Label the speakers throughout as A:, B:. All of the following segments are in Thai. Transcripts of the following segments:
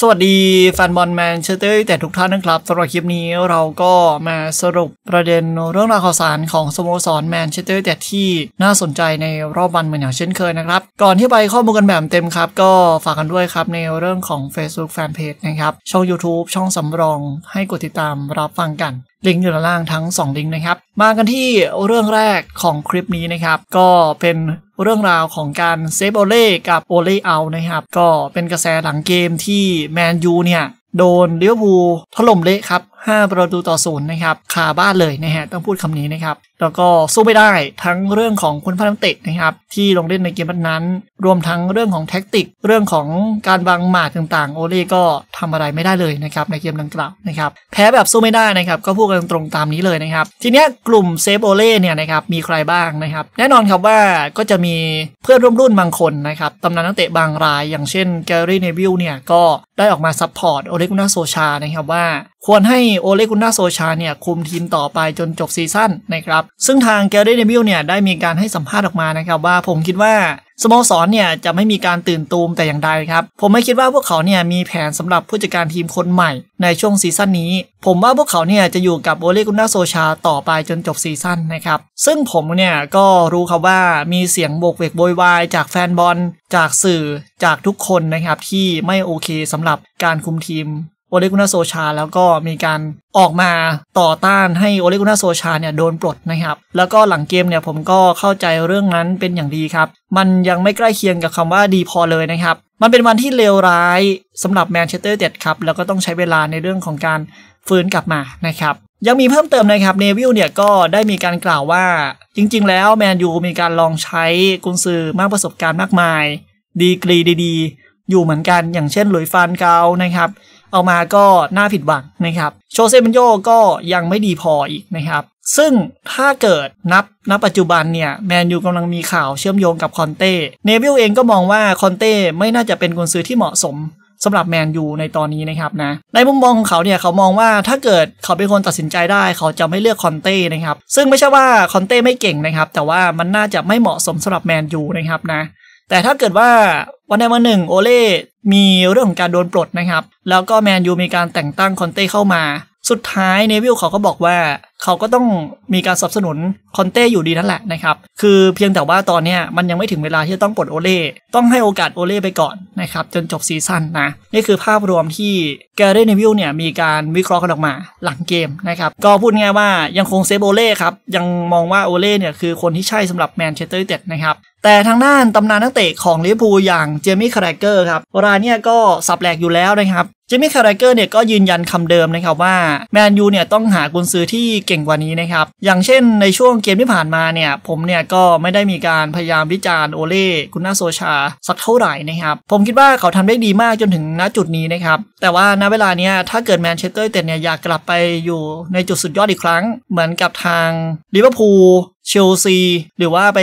A: สวัสดีแฟนบอลแมนเชสเตอร์แต่ทุกท่านนะครับสำหรับคลิปนี้เราก็มาสรุปประเด็นเรื่องราวข่าวสารของสโมสรแมนเชสเตอร์แต่ที่น่าสนใจในรอบวันเหมือนอย่างเช่นเคยนะครับ ก่อนที่ไปข้อมูลกันแบบเต็มครับก็ฝากกันด้วยครับ ในเรื่องของ Facebook Fanpage นะครับ ช่อง YouTube ช่องสำรองให้กดติดตามรับฟังกัน ลิงก์อยู่ด้านล่างทั้ง2ลิงก์นะครับมากันที่เรื่องแรกของคลิปนี้นะครับก็เป็นเรื่องราวของการเซฟโอเล่กับโอเล่เอานะครับ ก็เป็นกระแสหลังเกมที่แมนยูเนี่ย โดนเลี้ยวบูถล่มเละครับ5ประตูต่อศูนย์นะครับคาบ้านเลยนะฮะต้องพูดคำนี้นะครับแล้วก็สู้ไม่ได้ทั้งเรื่องของคุณพาพนักเตะนะครับที่ลงเล่นในเกมนั้น รวมทั้งเรื่องของแท็กติก เรื่องของการวางหมากต่างๆโอเล่ก็ทำอะไรไม่ได้เลยนะครับในเกมดังกล่าวนะครับ แพ้แบบสู้ไม่ได้นะครับก็พูดกันตรงตามนี้เลยนะครับ ทีนี้กลุ่มเซฟโอเล่เนี่ยนะครับมีใครบ้างนะครับ แน่นอนครับว่าก็จะมีเพื่อนร่วมรุ่นบางคนนะครับตำนานนักเตะบางราย อย่างเช่นแกรี่เนวิลเนี่ยก็ได้ออกมาซัพพอร์ตโอเลกุนาโซชานะครับว่าควรให้โอเลกุนดาโซชาเนี่ยคุมทีมต่อไปจนจบซีซั่นนะครับ ซึ่งทางแกลเดนเดบิลเนี่ยได้มีการให้สัมภาษณ์ออกมานะครับ ว่าผมคิดว่าสโมสรเนี่ยจะไม่มีการตื่นตูมแต่อย่างใดครับ ผมไม่คิดว่าพวกเขาเนี่ยมีแผนสำหรับผู้จัดการทีมคนใหม่ในช่วงซีซั่นนี้ ผมว่าพวกเขาเนี่ยจะอยู่กับโอเลกุนดาโซชา ต่อไปจนจบซีซั่นนะครับ ซึ่งผมเนี่ยก็รู้ครับว่ามีเสียงโบกเวกโวยวายจากแฟนบอลจากสื่อจากทุกคนนะครับที่ไม่โอเคสำหรับการคุมทีมโอเลกุนาโซชาแล้วก็มีการออกมาต่อต้านให้โอเลกุนาโซชาเนี่ยโดนปลดนะครับ แล้วก็หลังเกมเนี่ยผมก็เข้าใจเรื่องนั้นเป็นอย่างดีครับ มันยังไม่ใกล้เคียงกับคำว่าดีพอเลยนะครับ มันเป็นวันที่เลวร้าย สำหรับแมนเชสเตอร์เด็ดครับ แล้วก็ต้องใช้เวลาในเรื่องของการฟื้นกลับมานะครับ ยังมีเพิ่มเติมนะครับเนวิลเนี่ยก็ได้มีการกล่าวว่าจริงๆ แล้วแมนยูมีการลองใช้กุนซือมากประสบการณ์มากมาย ดีกรีดีๆ อยู่เหมือนกันอย่างเช่นหลุยฟานเกานะครับเอามาก็น่าผิดหวังนะครับโชเซมันโยก็ยังไม่ดีพออีกนะครับซึ่งถ้าเกิดนับณปัจจุบันเนี่ยแมนยูกำลังมีข่าวเชื่อมโยงกับคอนเต้เนวิลเองก็มองว่าคอนเต้ไม่น่าจะเป็นกุนซือที่เหมาะสมสำหรับแมนยูในตอนนี้นะครับนะในมุมมองของเขาเนี่ยเขามองว่าถ้าเกิดเขาเป็นคนตัดสินใจได้เขาจะไม่เลือกคอนเต้นะครับซึ่งไม่ใช่ว่าคอนเต้ไม่เก่งนะครับแต่ว่ามันน่าจะไม่เหมาะสมสำหรับแมนยูนะครับนะแต่ถ้าเกิดว่าวันใดวันหนึ่งโอเล่ มีเรื่องของการโดนปลดนะครับ แล้วก็แมนยูมีการแต่งตั้งคอนเต้เข้ามาสุดท้ายเนวิลเขาก็บอกว่าเขาก็ต้องมีการสนับสนุนคอนเต้อยู่ดีนั่นแหละนะครับ คือเพียงแต่ว่าตอนนี้มันยังไม่ถึงเวลาที่จะต้องปลดโอเล่ต้องให้โอกาสโอเล่ไปก่อนนะครับจนจบซีซั่นนะ นี่คือภาพรวมที่แกเรนเนวิลเนี่ยมีการวิเคราะห์กันออกมาหลังเกมนะครับ ก็พูดง่ายว่ายังคงเซฟโอเล่ครับ ยังมองว่าโอเล่เนี่ยคือคนที่ใช่สำหรับแมนเชสเตอร์ยูไนเต็ดนะครับแต่ทางด้านตำนานนักเตะของลิเวอร์พูลอย่างเจมี่คาร์เกอร์ครับรายเนี่ยก็สับแหลกอยู่แล้วนะครับจมี่คาร์เกอร์เนี่ยก็ยืนยันคำเดิมนะครับว่า แมนยูเนี่ยต้องหากุนซื้อที่เก่งกว่านี้นะครับ อย่างเช่นในช่วงเกมที่ผ่านมาเนี่ยผมเนี่ยก็ไม่ได้มีการพยายามวิจารณ์โอเล่คุณนาโซชาสักเท่าไหร่นะครับ ผมคิดว่าเขาทำได้ดีมากจนถึงณจุดนี้นะครับ แต่ว่าณเวลานี้ถ้าเกิดแมนเชสเตอร์เต็ดเนี่ยอยากกลับไปอยู่ในจุดสุดยอดอีกครั้ง เหมือนกับทางลิเวอร์พูลเชลซีหรือว่าไป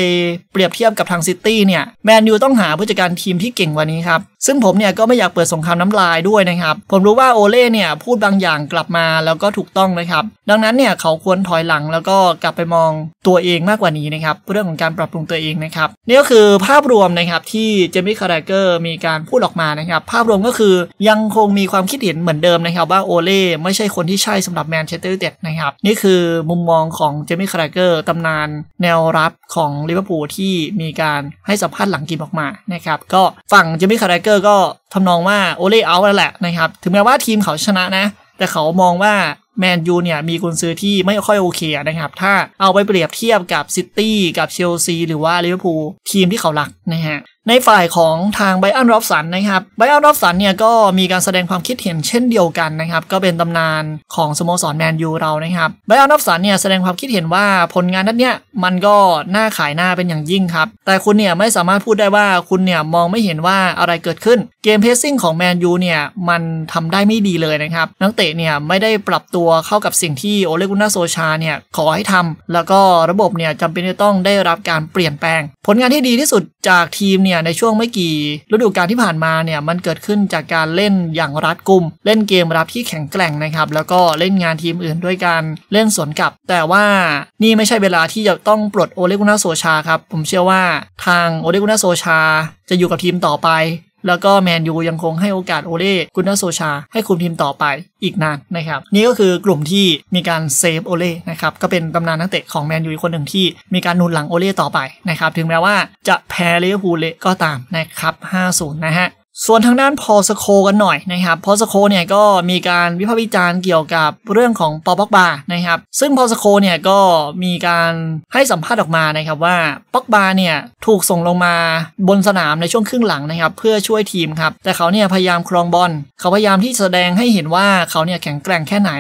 A: เปรียบเทียบกับทางซิตี้เนี่ยแมนยูต้องหาผู้จัดการทีมที่เก่งกว่านี้ครับซึ่งผมเนี่ยก็ไม่อยากเปิดสงครามน้ำลายด้วยนะครับผมรู้ว่าโอเล่เนี่ยพูดบางอย่างกลับมาแล้วก็ถูกต้องนะครับดังนั้นเนี่ยเขาควรถอยหลังแล้วก็กลับไปมองตัวเองมากกว่านี้นะครับเรื่องของการปรับปรุงตัวเองนะครับนี่ก็คือภาพรวมนะครับที่เจมี่คาร์เกอร์มีการพูดออกมานะครับภาพรวมก็คือยังคงมีความคิดเห็นเหมือนเดิมนะครับว่าโอเล่ไม่ใช่คนที่ใช่สำหรับแมนเชสเตอร์เด็ดนะครับนี่คือมุมมองของเจมี่คาร์เกอร์ตำนานแนวรับของลิเวอร์พูลที่มีการให้สัมภาษณ์หลังเกมออกมานะครับ ก็ฝั่งเจมี่คาร์เกอร์ก็ทำนองว่าโอเล่เอาแล้วแหละนะครับ ถึงแม้ว่าทีมเขาชนะนะ แต่เขามองว่าแมนยูเนี่ย มีกุนซือที่ไม่ค่อยโอเคนะครับ ถ้าเอาไปเปรียบเทียบกับซิตี้กับเชลซีหรือว่าลิเวอร์พูลทีมที่เขาหลักนะฮะในฝ่ายของทางไบอันรอฟสันนะครับไบอันรอฟสันเนี่ยก็มีการแสดงความคิดเห็นเช่นเดียวกันนะครับก็เป็นตำนานของสโมสรแมนยูเรานะครับไบอันรอฟสันเนี่ยแสดงความคิดเห็นว่าผลงานนั้นเนี่ยมันก็น่าขายหน้าเป็นอย่างยิ่งครับแต่คุณเนี่ยไม่สามารถพูดได้ว่าคุณเนี่ยมองไม่เห็นว่าอะไรเกิดขึ้นเกมเพสซิ่งของแมนยูเนี่ยมันทำได้ไม่ดีเลยนะครับนักเตะเนี่ยไม่ได้ปรับตัวเข้ากับสิ่งที่โอเลกุน่าโซชาเนี่ยขอให้ทำ แล้วก็ระบบเนี่ยจำเป็นจะต้องได้รับการเปลี่ยนแปลงผลงานที่ดีที่สุดจากทีมเนี่ยเนี่ยในช่วงไม่กี่ฤดูกาลที่ผ่านมาเนี่ย มันเกิดขึ้นจากการเล่นอย่างรัดกุมเล่นเกมรับที่แข็งแกร่งนะครับ แล้วก็เล่นงานทีมอื่นด้วยการเล่นสวนกลับ แต่ว่านี่ไม่ใช่เวลาที่จะต้องปลดโอเลกุนาโซชาครับ ผมเชื่อว่าทางโอเลกุนาโซชา จะอยู่กับทีมต่อไปแล้วก็แมนยูยังคงให้โอกาสโอเล่กุนนาโซชาให้คุมทีมต่อไปอีกนานนะครับ นี่ก็คือกลุ่มที่มีการเซฟโอเล่นะครับ ก็เป็นตำนานนักเตะของแมนยูคนหนึ่งที่มีการนุนหลังโอเล่ต่อไปนะครับ ถึงแม้ว่าจะแพ้เลี้อว์ูเล่ก็ตามนะครับ 5-0 นะฮะส่วนทางด้านพอสโคกันหน่อยนะครับพอสโคเนี่ยก็มีการวิพากษ์วิจารณ์เกี่ยวกับเรื่องของปอปอกบานะครับ ซึ่งพอสโคเนี่ยก็มีการให้สัมภาษณ์ออกมานะครับว่าปอกบาเนี่ยถูกส่งลงมาบนสนามในช่วงครึ่งหลังนะครับ เพื่อช่วยทีมครับ แต่เขาเนี่ยพยายามครองบอลเขาพยายามที่แสดงให้เห็นว่าเขาเนี่ยแข็งแกร่งแค่ไหน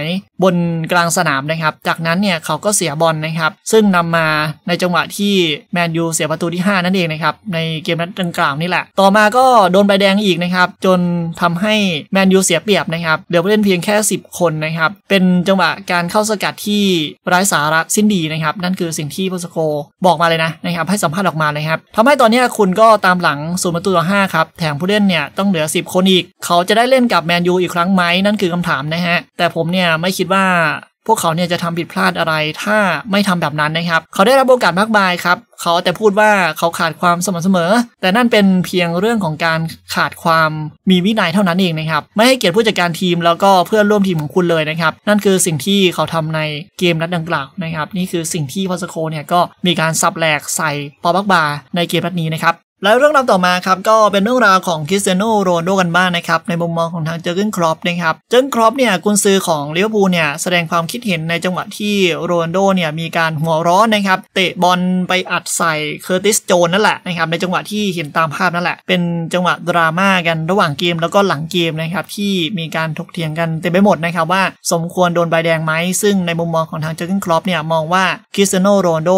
A: บนกลางสนามนะครับ จากนั้นเนี่ยเขาก็เสียบอลนะครับ ซึ่งนำมาในจังหวะที่แมนยูเสียประตูที่ 5 นั่นเองนะครับในเกมนัดดังกล่าวนี่แหละ ต่อมาก็โดนใบแดงอีกนะครับจนทำให้แมนยูเสียเปรียบนะครับเหลือผู้เล่นเพียงแค่ 10 คนนะครับเป็นจังหวะการเข้าสกัดที่ไร้สาระสิ้นดีนะครับนั่นคือสิ่งที่โปสโกบอกมาเลยนะนะครับให้สัมภาษณ์ออกมาเลยครับทำให้ตอนนี้คุณก็ตามหลังสูนประตูต่อ5ครับ แถมผู้เล่นเนี่ยต้องเหลือ 10 คนอีก เขาจะได้เล่นกับแมนยูอีกครั้งไหม นั่นคือคำถามนะฮะ แต่ผมเนี่ยไม่คิดว่าพวกเขาเนี่ยจะทำผิดพลาดอะไรถ้าไม่ทำแบบนั้นนะครับ เขาได้รับโอกาสมากมายครับเขาแต่พูดว่าเขาขาดความสม่ำเสมอ แต่นั่นเป็นเพียงเรื่องของการขาดความมีวินัยเท่านั้นเองนะครับไม่ให้เกียรติผู้จัดการทีมแล้วก็เพื่อนร่วมทีมของคุณเลยนะครับนั่นคือสิ่งที่เขาทำในเกมนัดดังกล่าวนะครับ นี่คือสิ่งที่พอสโคเนี่ยก็มีการซับแหลกใส่ปอบักบาในเกมนัดนี้นะครับแล้วเรื่องราวต่อมาครับก็เป็นเรื่องราวของคริสเตียโนโรนโดกันบ้างนนะครับในมุมมองของทางเจอร์เ้นครอปนะครับเจอร์เ้นครอปเนี่ยกุนซือของลิเวอร์พูลเนี่ยแสดงความคิดเห็นในจังหวะที่โรนโดเนี่ยมีการหัวร้อนนะครับเตะบอลไปอัดใส่เคอร์ติสโจนนั่นแหละนะครับในจังหวะที่เห็นตามภาพนั่นแหละ เป็นจังหวะดราม่ากันระหว่างเกมแล้วก็หลังเกมนะครับที่มีการถกเถียงกันเต็มไปหมดนะครับ ว่า สมควรโดนใบแดงไหมซึ่งในมุมมองของทางเจอร์เ้นครอปเนี่ยมองว่าคริสเตียโนโรนโด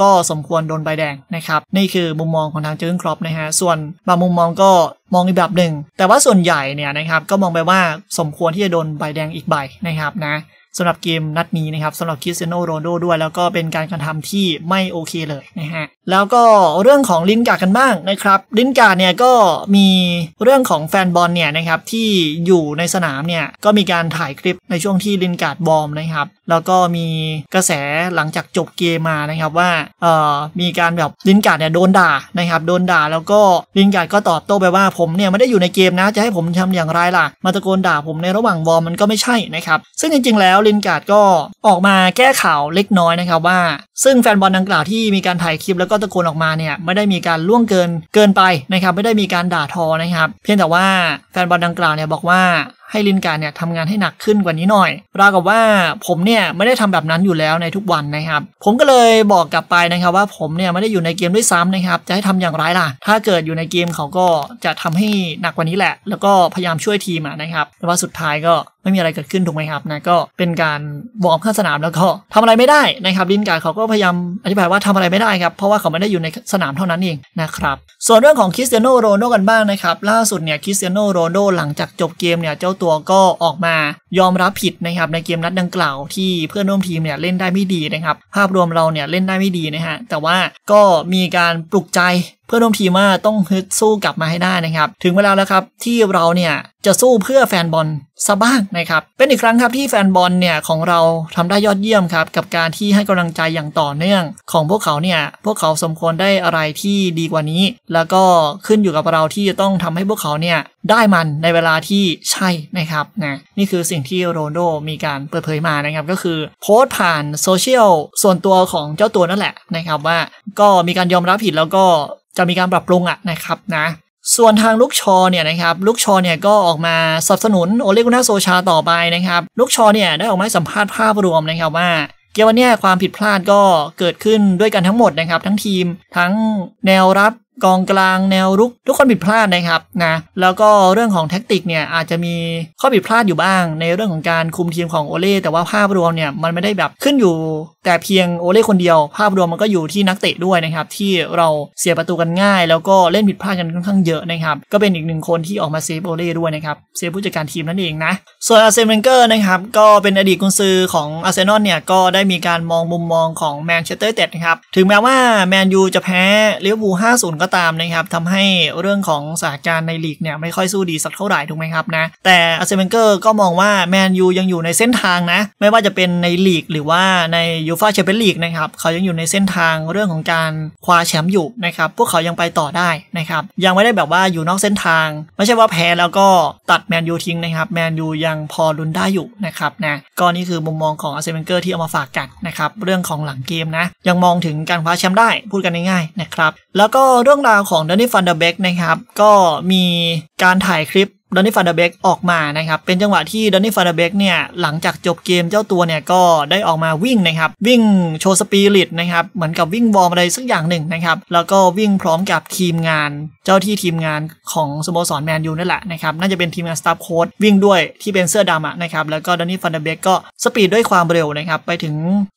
A: ก็สมควรโดนใบแดงนะครับ นี่คือมุมมองของทางเจอร์นครอปนะฮะส่วนบางมุมมองก็มองอีกแบบหนึ่ง แต่ว่าส่วนใหญ่เนี่ยนะครับ ก็มองไปว่าสมควรที่จะโดนใบแดงอีกใบนะครับนะสำหรับเกมนัดนี้นะครับสำหรับคริสเตียโนโรนโดด้วย แล้วก็เป็นการกระทำที่ไม่โอเคเลยนะฮะแล้วก็เรื่องของลินการ์กันบ้างนะครับลินการ์เนี่ยก็มีเรื่องของแฟนบอลเนี่ยนะครับที่อยู่ในสนามเนี่ยก็มีการถ่ายคลิปในช่วงที่ลินการ์ดบอมนะครับ แล้วก็มีกระแสหลังจากจบเกมมานะครับว่าเอ่อมีการแบบลินการ์ดเนี่ยโดนด่านะครับโดนด่าแล้วก็ลินการ์ดก็ตอบโต้ไปว่าผมเนี่ยไม่ได้อยู่ในเกมนะจะให้ผมทำอย่างไรล่ะมาตะโกนด่า ผมในระหว่างวอร์มมันก็ไม่ใช่นะครับ ซึ่งจริง ๆแล้วลินการ์ดก็ออกมาแก้ข่าวเล็กน้อยนะครับว่า ซึ่งแฟนบอลดังกล่าวที่มีการถ่ายคลิปแล้วก็ตะโกนออกมาเนี่ยไม่ได้มีการล่วงเกินเกินไปนะครับไม่ได้มีการด่าทอนะครับเพียงแต่ว่าแฟนบอลดังกล่าวเนี่ยบอกว่าให้ลินการเนี่ยทำงานให้หนักขึ้นกว่านี้หน่อย ราวกับว่าผมเนี่ยไม่ได้ทำแบบนั้นอยู่แล้วในทุกวันนะครับ ผมก็เลยบอกกลับไปนะครับว่าผมเนี่ยไม่ได้อยู่ในเกมด้วยซ้ำนะครับ จะให้ทำอย่างไรล่ะ ถ้าเกิดอยู่ในเกมเขาก็จะทำให้หนักกว่านี้แหละ แล้วก็พยายามช่วยทีมนะครับ แต่ว่าสุดท้ายก็ไม่มีอะไรเกิดขึ้นถูกไหมครับนะก็เป็นการบอกมข้าสนามแล้วก็ทำอะไรไม่ได้นะครับลินการเขาก็พยายามอธิบายว่าทำอะไรไม่ได้ครับ เพราะว่าเขาไม่ได้อยู่ในสนามเท่านั้นเองนะครับ ส่วนเรื่องของคริสเตียโนโรนโดกันบ้างนะครับ ล่าสุดเนี่ยคริสเตียโนโรนโดหลังจากจบเกมเนี่ยเจ้าตัวก็ออกมายอมรับผิดนะครับในเกมนัดดังกล่าวที่เพื่อนร่วมทีมเนี่ยเล่นได้ไม่ดีนะครับ ภาพรวมเราเนี่ยเล่นได้ไม่ดีนะฮะแต่ว่าก็มีการปลุกใจเพื่อนร่วมทีมว่าต้องฮึดสู้กลับมาให้ได้นะครับ ถึงเวลาแล้วครับที่เราเนี่ยจะสู้เพื่อแฟนบอลซะบ้างนะครับ เป็นอีกครั้งครับที่แฟนบอลเนี่ย ของเราทำได้ยอดเยี่ยมครับ กับการที่ให้กำลังใจอย่างต่อเนื่อง ของพวกเขาเนี่ยพวกเขาสมควรได้อะไรที่ดีกว่านี้ แล้วก็ขึ้นอยู่กับเราที่จะต้องทำให้พวกเขาเนี่ยได้มันในเวลาที่ใช่นะครับนะนี่คือสิ่งที่โรนโดมีการเปิดเผยมานะครับก็คือโพสต์ผ่านโซเชียลส่วนตัวของเจ้าตัวนั่นแหละนะครับว่าก็มีการยอมรับผิดแล้วก็จะมีการปรับปรุงอ่ะนะครับนะ ส่วนทางลูกชอเนี่ยนะครับ ลูกชอเนี่ยก็ออกมาสนับสนุนโอเลกุนาโซชาต่อไปนะครับ ลูกชอเนี่ยได้ออกมาสัมภาษณ์ภาพรวมนะครับว่า เกมวันนี้ความผิดพลาดก็เกิดขึ้นด้วยกันทั้งหมดนะครับทั้งทีมทั้งแนวรับกองกลางแนวรุกทุกคนผิดพลาดนะครับนะแล้วก็เรื่องของแท็กติกเนี่ย อาจจะมีข้อผิดพลาดอยู่บ้าง ในเรื่องของการคุมทีมของโอเล่แต่ว่าภาพรวมเนี่ยมันไม่ได้แบบขึ้นอยู่ แต่เพียงโอเล่คนเดียว ภาพรวมมันก็อยู่ที่นักเตะด้วยนะครับ ที่เราเสียประตูกันง่าย แล้วก็เล่นผิดพลาดกันค่อนข้างเยอะนะครับก็เป็นอีกหนึ่งคนที่ออกมาเซฟโอเล่ด้วยนะครับเซฟผู้จัดการทีมนั่นเองนะส่วนอาร์เซนเลนเกอร์นะครับก็เป็นอดีตกุนซือของอาร์เซนอลเนี่ยก็ได้มีการมองมุมมองของแมนเชสเตอร์เต็ดนะครับถึงแม้ว่าแมนยูจะแพ้เลี้ยวบร์ศูน5-0ก็็ตามนะครับทำให้เรื่องของสถานการณ์ในลีกเนี่ยไม่ค่อยสู้ดีสักเท่าไหร่ถูกไหมครับนะแต่อาร์เซนเกอร์ก็มองว่าแมนยูยังอยู่ในเส้นทางนะไม่ว่าจะเป็นในลีก หรือว่าในยูฟาแชมเปี้ยนลีกนะครับเขายังอยู่ในเส้นทางเรื่องของการคว้าแชมป์อยู่นะครับพวกเขายังไปต่อได้นะครับยังไม่ได้แบบว่าอยู่นอกเส้นทางไม่ใช่ว่าแพ้แล้วก็ตัดแมนยูทิ้งนะครับแมนยูยังพอลุ้นได้อยู่นะครับนะก็นี่คือมุมมองของอาร์เซนเกอร์ที่เอามาฝากกันนะครับเรื่องของหลังเกมนะยังมองถึงการคว้าแชมป์ได้พูดกันง่ายๆนะครับแล้วก็เรื่องรื่องราวของดันนี่ฟันเดอร์เบกนะครับ ก็มีการถ่ายคลิปดอนนี่ฟาด์เบกออกมานะครับเป็นจังหวะที่ดอนนี่ฟาด์เบกเนี่ยหลังจากจบเกมเจ้าตัวเนี่ยก็ได้ออกมาวิ่งนะครับ วิ่งโชว์สปิริตนะครับ เหมือนกับวิ่งวอร์มอะไรสักอย่างหนึ่งนะครับแล้วก็วิ่งพร้อมกับทีมงาน เจ้าที่ทีมงานของสโมสรแมนยูนั่นแหละนะครับน่าจะเป็นทีมงาน สตาฟโค้ดวิ่งด้วยที่เป็นเสื้อดำนะครับแล้วก็ดอนนี่ฟาดเบกก็สปีดด้วยความเร็วนะครับไปถึง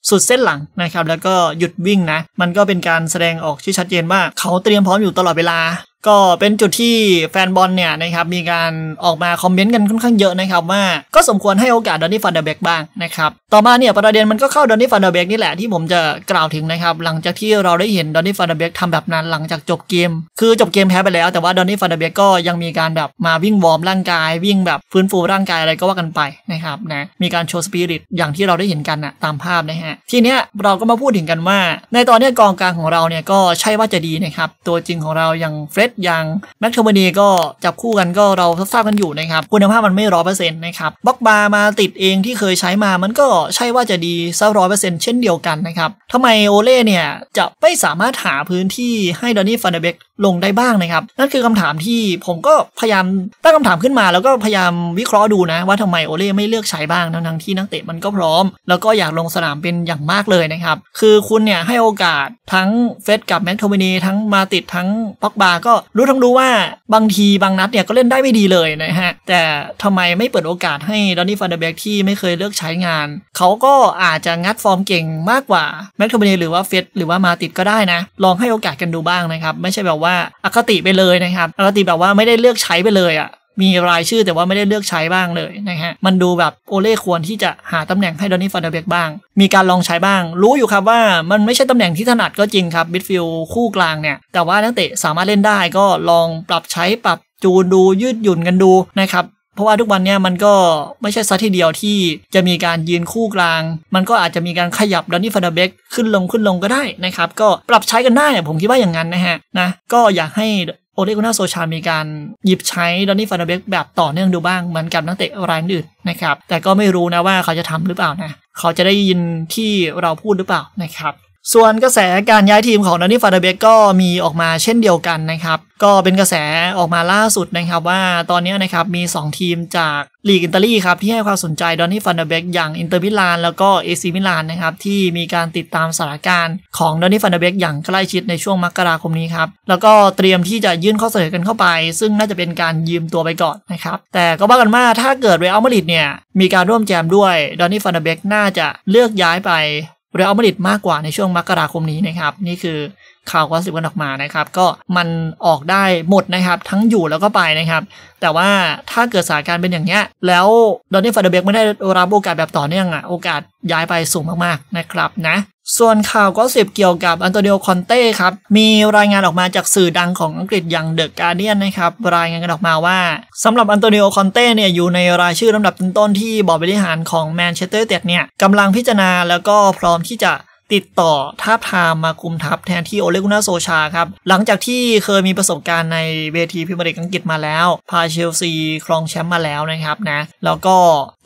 A: สุดเส้นหลังนะครับแล้วก็หยุดวิ่งนะมันก็เป็นการแสดงออกที่ชัดเจนว่า เขาเตรียมพร้อมอยู่ตลอดเวลาก็เป็นจุดที่แฟนบอลเนี่ยนะครับมีการออกมาคอมเมนต์กันค่อนข้างเยอะนะครับว่าก็สมควรให้โอกาสดอนนี่ฟันเดอร์เบกบ้างนะครับ ต่อมาเนี่ยประเด็นมันก็เข้าดอนนี่ฟันเดอร์เบกนี่แหละที่ผมจะกล่าวถึงนะครับหลังจากที่เราได้เห็นดอนนี่ฟันเดอร์เบกทำแบบนั้นหลังจากจบเกม คือจบเกมแพ้ไปแล้วแต่ว่าดอนนี่ฟันเดอร์เบกก็ยังมีการแบบมาวิ่งวอร์มร่างกาย วิ่งแบบฟื้นฟูร่างกายอะไรก็ว่ากันไปนะครับนะมีการโชว์สปิริตอย่างที่เราได้เห็นกันนะตามภาพนะฮะทีเนี้ยเราก็มาพูดถึงกันว่าในตอนนี้กองกลางของเราเนี่ยก็ใช่ว่าจะดีนะครับตัวจริงของเราอย่างเฟรดตอย่างแมตคาร์บเนีก็จับคู่กันก็เราทราบกันอยู่นะครับ คุณภาพมันไม่ร้อยเปอร์เซ็นต์นะครับบล็อกบาร์มาติดเองที่เคยใช้มามันก็ใช่ว่าจะดีสักร้อยเปอร์เซ็นต์เช่นเดียวกันนะครับทำไมโอเล่เนี่ย จะไม่สามารถหาพื้นที่ให้ดอนนี่ฟันเดเบกลงได้บ้างนะครับนั่นคือคำถามที่ผมก็พยายามตั้งคำถามขึ้นมาแล้วก็พยายาม วิเคราะห์ดูนะ ว่าทำไมโอเล่ไม่เลือกใช้บ้างทั้งที่นักเตะมันก็พร้อมแล้วก็อยากลงสนามเป็นอย่างมากเลยนะครับคือคุณเนี่ยให้โอกาสทั้งเฟสกับแม็กโทมินีทั้งมาติดทั้งพ็อกบาก็รู้ทั้งรู้ว่าบางทีบางนัดเนี่ยก็เล่นได้ไม่ดีเลยนะฮะแต่ทำไมไม่เปิดโอกาสให้ดอนนี่ฟานเดอร์เบกที่ไม่เคยเลือกใช้งาน เขาก็อาจจะงัดฟอร์มเก่งมากกว่าแม็ก์คอมเบเนหรือว่าเฟสหรือว่ามาติดก็ได้นะ ลองให้โอกาสกันดูบ้างนะครับ ไม่ใช่แบบว่าอคติไปเลยนะครับอคติแบบว่าไม่ได้เลือกใช้ไปเลยอะ่ะมีรายชื่อแต่ว่าไม่ได้เลือกใช้บ้างเลยนะฮะ มันดูแบบโอเล่ควรที่จะหาตำแหน่งให้ดอนนี่ฟันเดเบกบ้าง มีการลองใช้บ้าง รู้อยู่ครับว่ามันไม่ใช่ตำแหน่งที่ถนัดก็จริงครับมิดฟิลคู่กลางเนี่ย แต่ว่านักเตะสามารถเล่นได้ก็ลองปรับใช้ปรับจูนดูยืดหยุ่นกันดูนะครับ เพราะว่าทุกวันนี้มันก็ไม่ใช่ซะทีเดียวที่จะมีการยืนคู่กลาง มันก็อาจจะมีการขยับดอนนี่ฟันเดเบกขึ้นลงขึ้นลงก็ได้นะครับ ก็ปรับใช้กันได้ผมคิดว่าอย่างนั้นนะฮะนะก็อยากให้โอเลกุนาโซชามีการหยิบใช้ดอนนี่ฟานเบกแบบต่อเนื่องดูบ้างเหมือนกับนักเตะรายอื่นนะครับ แต่ก็ไม่รู้นะว่าเขาจะทำหรือเปล่านะ เขาจะได้ยินที่เราพูดหรือเปล่านะครับส่วนกระแสการย้ายทีมของดานนี่ฟาเดเบกก็มีออกมาเช่นเดียวกันนะครับ ก็เป็นกระแสออกมาล่าสุดนะครับว่าตอนนี้นะครับมี 2 ทีมจากลีกอิตาลีครับที่ให้ความสนใจดอนนี่ฟาเดเบกอย่างอินเตอร์มิลานแล้วก็เอซีมิลานนะครับ ที่มีการติดตามสถานการณ์ของดอนนี่ฟาเดเบกอย่างใกล้ชิดในช่วงมกราคมนี้ครับ แล้วก็เตรียมที่จะยื่นข้อเสนอกันเข้าไป ซึ่งน่าจะเป็นการยืมตัวไปก่อนนะครับแต่ก็ว่ากันว่าถ้าเกิดเรอัลมาดริดเนี่ยมีการร่วมแจมด้วยดอนนี่ฟาเดเบกน่าจะเลือกย้ายไปเรอัลมาดริดมากกว่าในช่วงมกราคมนี้นะครับ นี่คือข่าวกอสิบกันออกมานะครับก็มันออกได้หมดนะครับทั้งอยู่แล้วก็ไปนะครับ แต่ว่าถ้าเกิดสถานการณ์เป็นอย่างเนี้ยแล้วดอนนี่ฟาเดเบกไม่ได้รับโอกาสแบบต่อเนื่องอะ่ะโอกาสย้ายไปสูงมาก ๆ นะครับนะส่วนข่าวก็สิบเกี่ยวกับอันโตนิโอคอนเต้ครับมีรายงานออกมาจากสื่อดังของอังกฤษอย่างเดอะการ์เดียนนะครับ รายงานกันออกมาว่า สำหรับอันโตนิโอคอนเต้เนี่ยอยู่ในรายชื่อลำดับต้นๆที่บอร์ดบริหารของแมนเชสเตอร์เต็ดเนี่ยกำลังพิจารณา แล้วก็พร้อมที่จะติดต่อท้าทามมาคุมทัพแทนที่โอเลกุน่าโซชาครับ หลังจากที่เคยมีประสบการณ์ในเวทีพิมพ์เ็กอังกฤษมาแล้วพาเชลซีครองแชมป์มาแล้วนะครับนะแล้วก็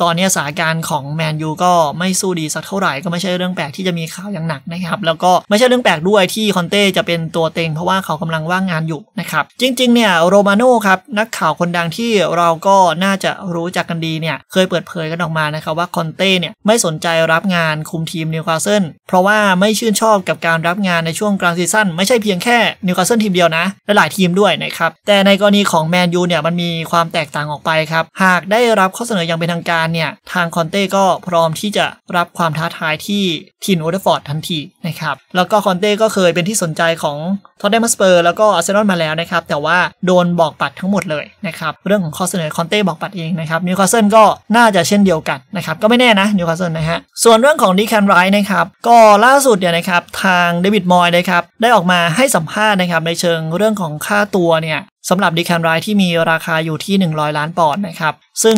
A: ตอนนี้สถานการณ์ของแมนยูก็ไม่สู้ดีสักเท่าไหร่ก็ไม่ใช่เรื่องแปลกที่จะมีข่าวอย่างหนักนะครับ แล้วก็ไม่ใช่เรื่องแปลกด้วยที่คอนเต้จะเป็นตัวเต็งเพราะว่าเขากำลังว่างงานอยู่นะครับจริงๆเนี่ยโรมาโน่ครับนักข่าวคนดังที่เราก็น่าจะรู้จักกันดีเนี่ยเคยเปิดเผยกันออกมานะครับว่าคอนเต้เนี่ยไม่สนใจรับงานคุมทีมนิวคาสเซิลเพราะว่าาไม่ชื่นชอบกับการรับงานในช่วงกลางซีซั่น ไม่ใช่เพียงแค่นิวคาสเซิลทีมเดียวนะและหลายทีมด้วยนะครับ แต่ในกรณีของแมนยูเนี่ยมันมีความแตกต่างออกไปครับ หากได้รับข้อเสนออย่างเป็นทางการเนี่ย ทางคอนเต้ก็พร้อมที่จะรับความท้าทายที่ทีมโอเดอร์ฟอร์ดทันทีนะครับ แล้วก็คอนเต้ก็เคยเป็นที่สนใจของทอตแนมสเปอร์แล้วก็อาร์เซนอลมาแล้วนะครับแต่ว่าโดนบอกปัดทั้งหมดเลยนะครับเรื่องของข้อเสนอคอนเต้บอกปัดเองนะครับนิวคาสเซิลก็น่าจะเช่นเดียวกันนะครับก็ไม่แน่นะนิวคาสเซิลนะฮะส่วนเรื่องของดีแคนไรนะครับก็ล่าสุดเนี่ยนะครับทางเดวิดมอยนะครับได้ออกมาให้สัมภาษณ์นะครับในเชิงเรื่องของค่าตัวเนี่ยสำหรับดีแคมไรที่มีราคาอยู่ที่ 100 ล้านปอนด์นะครับซึ่ง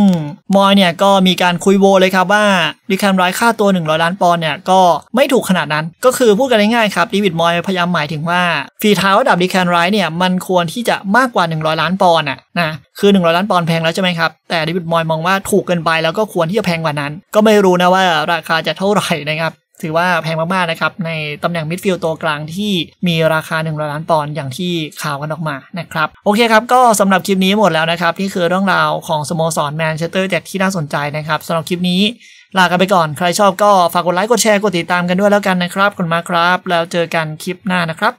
A: มอยเนี่ยก็มีการคุยโวเลยครับว่าดีแคมไรค่าตัว 100 ล้านปอนด์เนี่ยก็ไม่ถูกขนาดนั้นก็คือพูดกันง่ายๆครับดีวิดมอยพยายามหมายถึงว่าฟีเท้าระดับดีแคมไรเนี่ยมันควรที่จะมากกว่า 100 ล้านปอนด์อ่ะนะคือ 100ล้านปอนด์แพงแล้วใช่ไหมครับแต่ดีวิดมอยมองว่าถูกเกินไปแล้วก็ควรที่จะแพงกว่านั้นก็ไม่รู้นะว่า ราคาจะเท่าไหร่นะครับถือว่าแพงมาก ๆ นะครับ ในตำแหน่งมิดฟิลด์ตัวกลางที่มีราคา1นึ่งล้านปอนด์อย่างที่ข่าวกันออกมานะครับ โอเคครับ ก็สำหรับคลิปนี้หมดแล้วนะครับ นี่คือเรื่องราวของสโมสรแมนเชสเตอร์แจ็คที่น่าสนใจนะครับสำหรับคลิปนี้ ลากันไปก่อน ใครชอบก็ฝากกดไลค์กดแชร์ กดติดตามกันด้วยแล้วกันนะครับบคุณมาครับ แล้วเจอกันคลิปหน้านะครับ